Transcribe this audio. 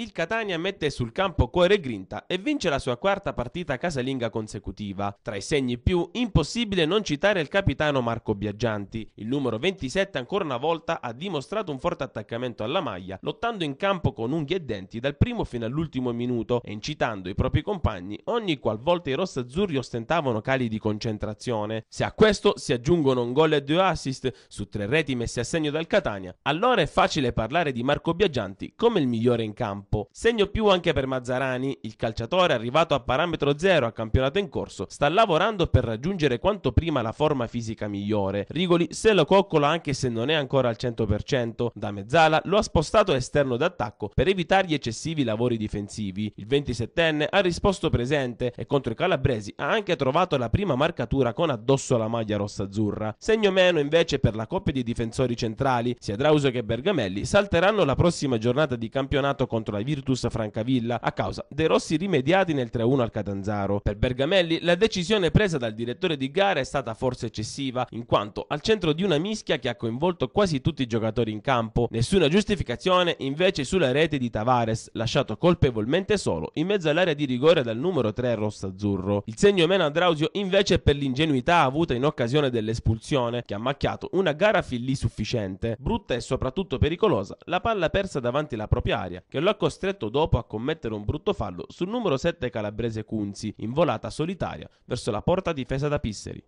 Il Catania mette sul campo cuore e grinta e vince la sua quarta partita casalinga consecutiva. Tra i segni più, impossibile non citare il capitano Marco Biaggianti. Il numero 27 ancora una volta ha dimostrato un forte attaccamento alla maglia, lottando in campo con unghie e denti dal primo fino all'ultimo minuto e incitando i propri compagni ogni qualvolta i rossazzurri ostentavano cali di concentrazione. Se a questo si aggiungono un gol e due assist su tre reti messe a segno dal Catania, allora è facile parlare di Marco Biaggianti come il migliore in campo. Segno più anche per Mazzarani, il calciatore arrivato a parametro zero a campionato in corso, sta lavorando per raggiungere quanto prima la forma fisica migliore. Rigoli se lo coccola anche se non è ancora al 100%, da mezzala lo ha spostato esterno d'attacco per evitargli eccessivi lavori difensivi. Il 27enne ha risposto presente e contro i calabresi ha anche trovato la prima marcatura con addosso la maglia rossa-azzurra. Segno meno invece per la coppia di difensori centrali, sia Drauso che Bergamelli salteranno la prossima giornata di campionato contro la Virtus Virtus Francavilla a causa dei rossi rimediati nel 3-1 al Catanzaro. Per Bergamelli la decisione presa dal direttore di gara è stata forse eccessiva, in quanto al centro di una mischia che ha coinvolto quasi tutti i giocatori in campo. Nessuna giustificazione invece sulla rete di Tavares, lasciato colpevolmente solo in mezzo all'area di rigore dal numero 3 rosso-azzurro. Il segno meno a Drausio invece per l'ingenuità avuta in occasione dell'espulsione, che ha macchiato una gara fin lì sufficiente, brutta e soprattutto pericolosa, la palla persa davanti alla propria area, che lo ha costato costretto dopo a commettere un brutto fallo sul numero 7 calabrese Cunzi in volata solitaria verso la porta difesa da Pisseri.